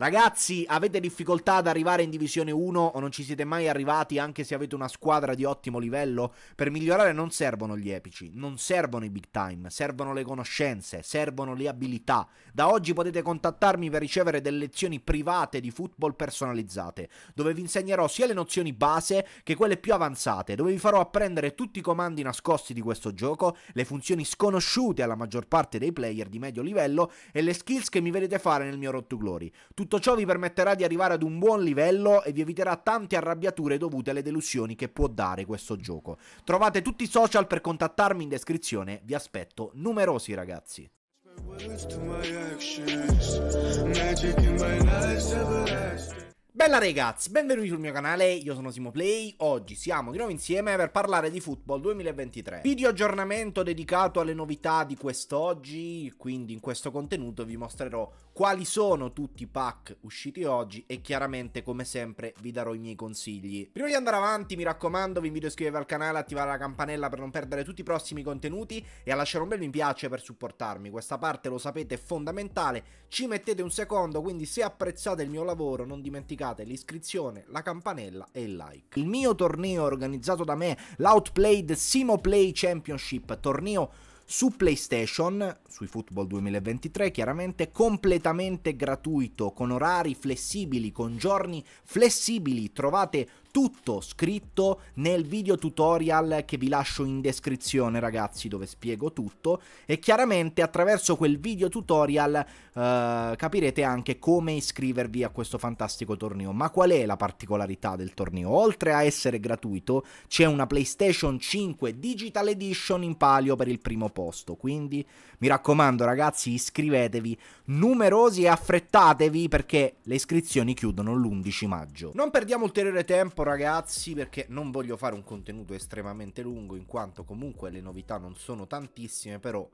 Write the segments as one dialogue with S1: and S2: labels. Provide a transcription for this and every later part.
S1: Ragazzi, avete difficoltà ad arrivare in Divisione 1 o non ci siete mai arrivati anche se avete una squadra di ottimo livello? Per migliorare non servono gli epici, non servono i big time, servono le conoscenze, servono le abilità. Da oggi potete contattarmi per ricevere delle lezioni private di football personalizzate, dove vi insegnerò sia le nozioni base che quelle più avanzate, dove vi farò apprendere tutti i comandi nascosti di questo gioco, le funzioni sconosciute alla maggior parte dei player di medio livello e le skills che mi vedete fare nel mio Road to Glory. Tutto tutto ciò vi permetterà di arrivare ad un buon livello e vi eviterà tante arrabbiature dovute alle delusioni che può dare questo gioco. Trovate tutti i social per contattarmi in descrizione, vi aspetto numerosi ragazzi. Bella ragazzi, benvenuti sul mio canale, io sono SimoPlay, oggi siamo di nuovo insieme per parlare di Football 2023. Video aggiornamento dedicato alle novità di quest'oggi, quindi in questo contenuto vi mostrerò quali sono tutti i pack usciti oggi e chiaramente come sempre vi darò i miei consigli. Prima di andare avanti mi raccomando vi invito a iscrivervi al canale, attivare la campanella per non perdere tutti i prossimi contenuti e a lasciare un bel mi piace per supportarmi, questa parte lo sapete è fondamentale, ci mettete un secondo quindi se apprezzate il mio lavoro non dimenticate l'iscrizione, la campanella e il like. Il mio torneo organizzato da me, l'Outplayed Simo Play Championship, torneo su PlayStation, sui Football 2023, chiaramente completamente gratuito, con orari flessibili, con giorni flessibili. Trovate tutto scritto nel video tutorial che vi lascio in descrizione ragazzi dove spiego tutto e chiaramente attraverso quel video tutorial eh, capirete anche come iscrivervi a questo fantastico torneo ma qual è la particolarità del torneo oltre a essere gratuito c'è una playstation 5 digital edition in palio per il primo posto quindi mi raccomando raccomando ragazzi iscrivetevi numerosi e affrettatevi perché le iscrizioni chiudono l'11 maggio. Non perdiamo ulteriore tempo ragazzi perché non voglio fare un contenuto estremamente lungo in quanto comunque le novità non sono tantissime però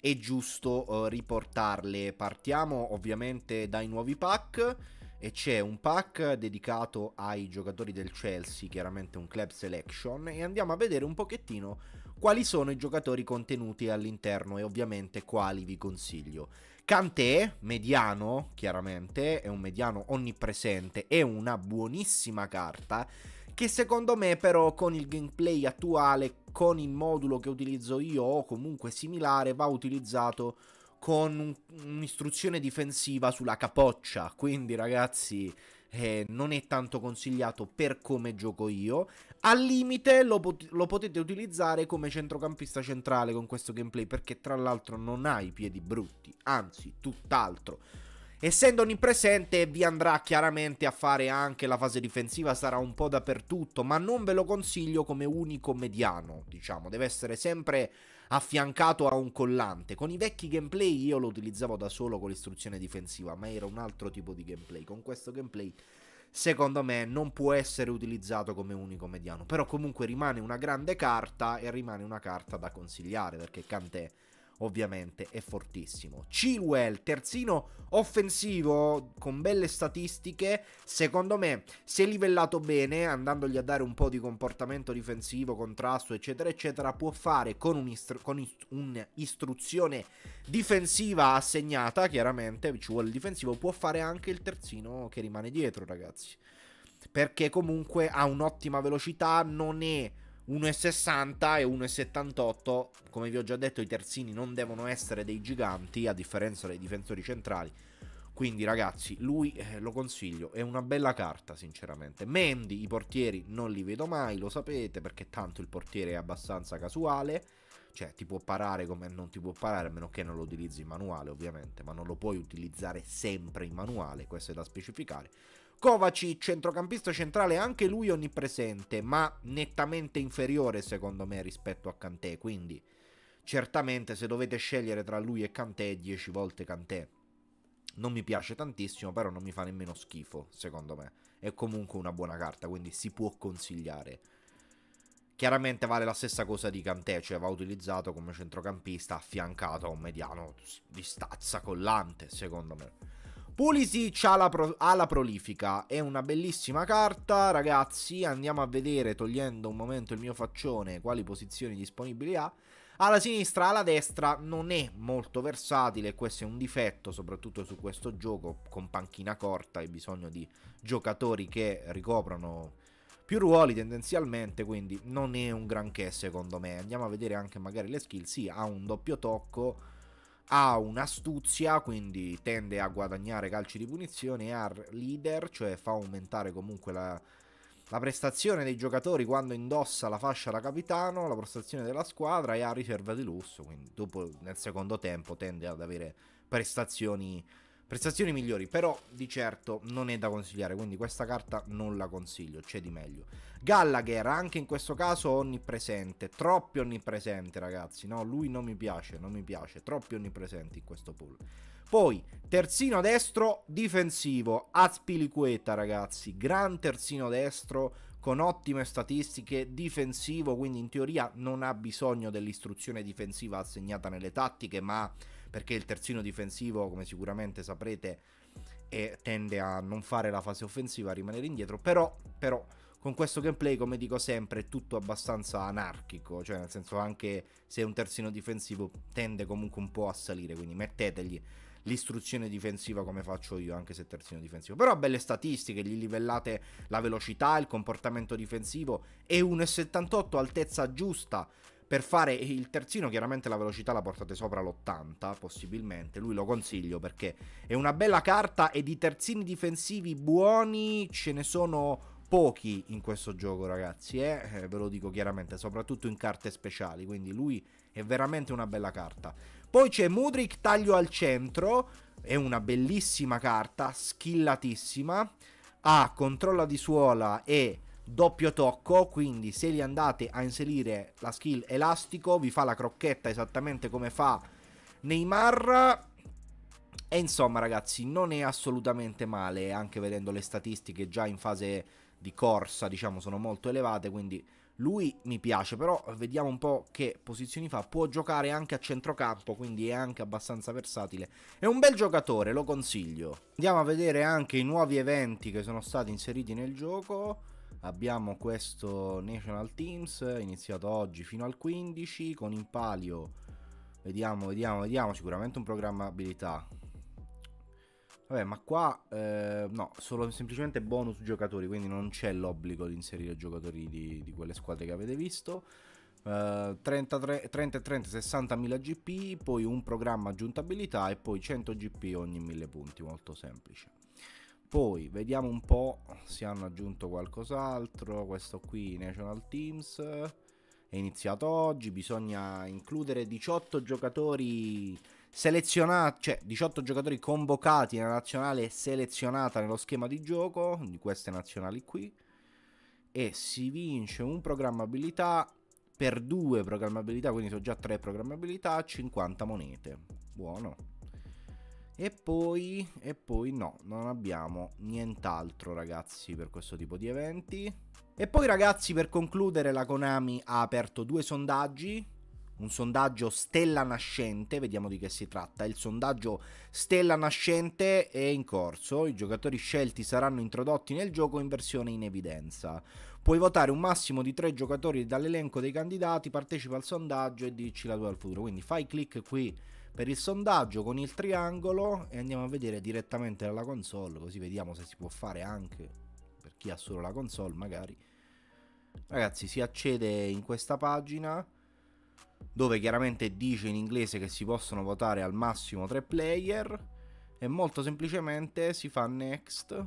S1: è giusto eh, riportarle. Partiamo ovviamente dai nuovi pack e c'è un pack dedicato ai giocatori del Chelsea, chiaramente un club selection e andiamo a vedere un pochettino quali sono i giocatori contenuti all'interno e ovviamente quali vi consiglio. Kanté, mediano, chiaramente, è un mediano onnipresente, è una buonissima carta che secondo me però con il gameplay attuale, con il modulo che utilizzo io o comunque similare, va utilizzato con un'istruzione difensiva sulla capoccia. Quindi ragazzi, eh, non è tanto consigliato per come gioco io. Al limite lo, pot lo potete utilizzare come centrocampista centrale con questo gameplay perché tra l'altro non ha i piedi brutti, anzi tutt'altro. Essendo onnipresente vi andrà chiaramente a fare anche la fase difensiva, sarà un po' dappertutto, ma non ve lo consiglio come unico mediano, diciamo, deve essere sempre affiancato a un collante. Con i vecchi gameplay io lo utilizzavo da solo con l'istruzione difensiva, ma era un altro tipo di gameplay. Con questo gameplay secondo me non può essere utilizzato come unico mediano, però comunque rimane una grande carta e rimane una carta da consigliare perché Kanté ovviamente è fortissimo. Chilwell, terzino offensivo con belle statistiche, secondo me si è livellato bene andandogli a dare un po' di comportamento difensivo, contrasto eccetera eccetera, può fare con, un'istru- con un'istruzione difensiva assegnata, chiaramente ci vuole il difensivo, può fare anche il terzino che rimane dietro ragazzi. Perché comunque ha un'ottima velocità, non è 1,60 e 1,78. Come vi ho già detto, i terzini non devono essere dei giganti, a differenza dei difensori centrali. Quindi, ragazzi, lui eh, lo consiglio. È una bella carta, sinceramente. Mendy, i portieri non li vedo mai, lo sapete, perché tanto il portiere è abbastanza casuale. Cioè, ti può parare come non ti può parare, a meno che non lo utilizzi in manuale, ovviamente. Ma non lo puoi utilizzare sempre in manuale, questo è da specificare. Kovacic, centrocampista centrale, anche lui onnipresente, ma nettamente inferiore secondo me rispetto a Kanté, quindi certamente se dovete scegliere tra lui e Kanté, 10 volte Kanté. Non mi piace tantissimo, però non mi fa nemmeno schifo, secondo me. È comunque una buona carta, quindi si può consigliare. Chiaramente vale la stessa cosa di Kanté, cioè va utilizzato come centrocampista affiancato a un mediano di stazza collante, secondo me. Pulisic ha la, pro- ha prolifica, è una bellissima carta, ragazzi, andiamo a vedere togliendo un momento il mio faccione quali posizioni disponibili ha. Alla sinistra, alla destra non è molto versatile, questo è un difetto soprattutto su questo gioco con panchina corta e bisogno di giocatori che ricoprono più ruoli tendenzialmente, quindi non è un granché secondo me. Andiamo a vedere anche magari le skill, sì, ha un doppio tocco ha un'astuzia, quindi tende a guadagnare calci di punizione ha leader, cioè fa aumentare comunque la, la prestazione dei giocatori quando indossa la fascia da capitano, la prestazione della squadra e ha riserva di lusso, quindi dopo nel secondo tempo tende ad avere prestazioni Prestazioni migliori, però di certo non è da consigliare, quindi questa carta non la consiglio, c'è di meglio. Gallagher, anche in questo caso onnipresente, troppi onnipresenti ragazzi, no? Lui non mi piace, non mi piace, troppi onnipresenti in questo pool. Poi, terzino destro, difensivo, Azpilicueta ragazzi, gran terzino destro, con ottime statistiche difensivo, quindi in teoria non ha bisogno dell'istruzione difensiva assegnata nelle tattiche, ma perché il terzino difensivo, come sicuramente saprete, è, eh, tende a non fare la fase offensiva, a rimanere indietro, però, però con questo gameplay, come dico sempre, è tutto abbastanza anarchico, cioè nel senso anche se è un terzino difensivo tende comunque un po' a salire, quindi mettetegli l'istruzione difensiva come faccio io, anche se terzino difensivo. Però belle statistiche, gli livellate la velocità, il comportamento difensivo e 1,78 altezza giusta per fare il terzino chiaramente la velocità la portate sopra l'80 possibilmente, lui lo consiglio perché è una bella carta e di terzini difensivi buoni ce ne sono pochi in questo gioco ragazzi, eh. eh? ve lo dico chiaramente, soprattutto in carte speciali, quindi lui è veramente una bella carta. Poi c'è Mudrik taglio al centro, è una bellissima carta, schillatissima, ha controlla di suola e doppio tocco quindi se li andate a inserire la skill elastico vi fa la crocchetta esattamente come fa Neymar e insomma ragazzi non è assolutamente male anche vedendo le statistiche già in fase di corsa diciamo sono molto elevate quindi lui mi piace però vediamo un po' che posizioni fa può giocare anche a centrocampo quindi è anche abbastanza versatile è un bel giocatore lo consiglio andiamo a vedere anche i nuovi eventi che sono stati inseriti nel gioco abbiamo questo National Teams iniziato oggi fino al 15 con in palio vediamo vediamo vediamo sicuramente un programma abilità vabbè ma qua eh, no solo semplicemente bonus giocatori quindi non c'è l'obbligo di inserire giocatori di, di quelle squadre che avete visto Uh, 33, 30 e 30 60.000 GP, poi un programma aggiuntabilità e poi 100 GP ogni 1000 punti, molto semplice. Poi vediamo un po' se hanno aggiunto qualcos'altro. Questo qui, National Teams, è iniziato oggi. Bisogna includere 18 giocatori selezionati, cioè 18 giocatori convocati nella nazionale selezionata nello schema di gioco di queste nazionali qui. E si vince un programmabilità per due programmabilità, quindi sono già tre programmabilità, 50 monete. Buono. E poi, e poi no, non abbiamo nient'altro ragazzi per questo tipo di eventi. E poi ragazzi per concludere la Konami ha aperto due sondaggi. Un sondaggio stella nascente, vediamo di che si tratta. Il sondaggio stella nascente è in corso, i giocatori scelti saranno introdotti nel gioco in versione in evidenza. Puoi votare un massimo di tre giocatori dall'elenco dei candidati, partecipa al sondaggio e dici la tua al futuro. Quindi fai clic qui per il sondaggio con il triangolo e andiamo a vedere direttamente dalla console così vediamo se si può fare anche per chi ha solo la console magari ragazzi si accede in questa pagina dove chiaramente dice in inglese che si possono votare al massimo tre player e molto semplicemente si fa next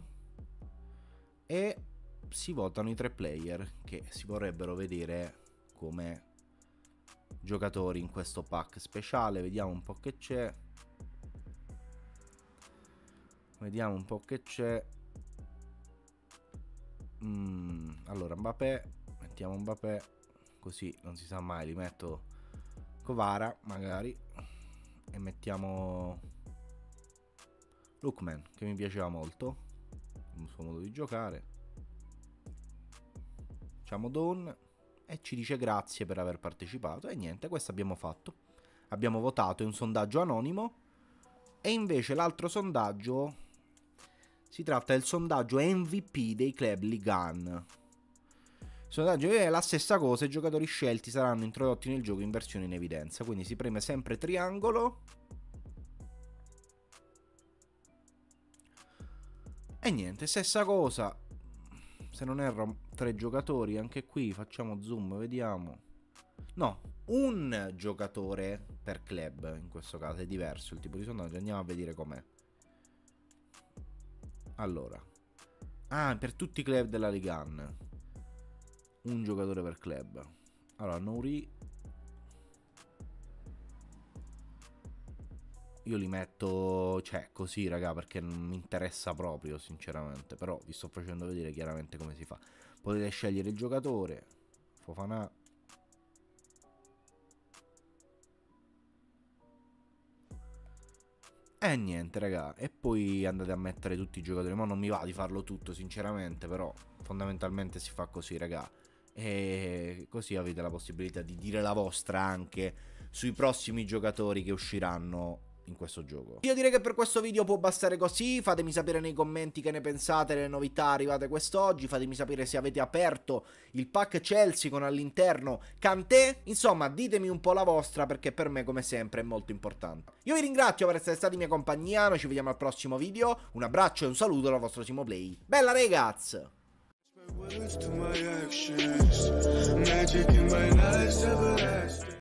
S1: e si votano i tre player che si vorrebbero vedere come giocatori in questo pack speciale. Vediamo un po' che c'è. Vediamo un po' che c'è. Mm, allora, Mbappé. Mettiamo Mbappé. Così non si sa mai. Li metto Covara, magari. E mettiamo Lookman, che mi piaceva molto. Il suo modo di giocare. Facciamo Dawn e ci dice grazie per aver partecipato e niente, questo abbiamo fatto. Abbiamo votato in un sondaggio anonimo e invece l'altro sondaggio si tratta del sondaggio MVP dei club Ligan. Il sondaggio è eh, la stessa cosa, i giocatori scelti saranno introdotti nel gioco in versione in evidenza, quindi si preme sempre triangolo E niente, stessa cosa, se non erro tre giocatori, anche qui facciamo zoom, vediamo. No, un giocatore per club, in questo caso è diverso il tipo di sondaggio, andiamo a vedere com'è. Allora, ah, per tutti i club della Ligan, un giocatore per club. Allora, Nouri, io li metto detto, cioè, così, raga, perché non mi interessa proprio, sinceramente. Però vi sto facendo vedere chiaramente come si fa. Potete scegliere il giocatore, Fofana. E eh, niente, raga, e poi andate a mettere tutti i giocatori. Ma non mi va di farlo tutto, sinceramente, però fondamentalmente si fa così, raga. E così avete la possibilità di dire la vostra anche sui prossimi giocatori che usciranno in questo gioco. Io direi che per questo video può bastare così, fatemi sapere nei commenti che ne pensate, le novità arrivate quest'oggi, fatemi sapere se avete aperto il pack Chelsea con all'interno Kanté, insomma ditemi un po' la vostra perché per me come sempre è molto importante. Io vi ringrazio per essere stati in mia compagnia, noi ci vediamo al prossimo video, un abbraccio e un saluto dal vostro Simo Play. Bella ragazzi! Words to my actions, magic in my life, everlasting.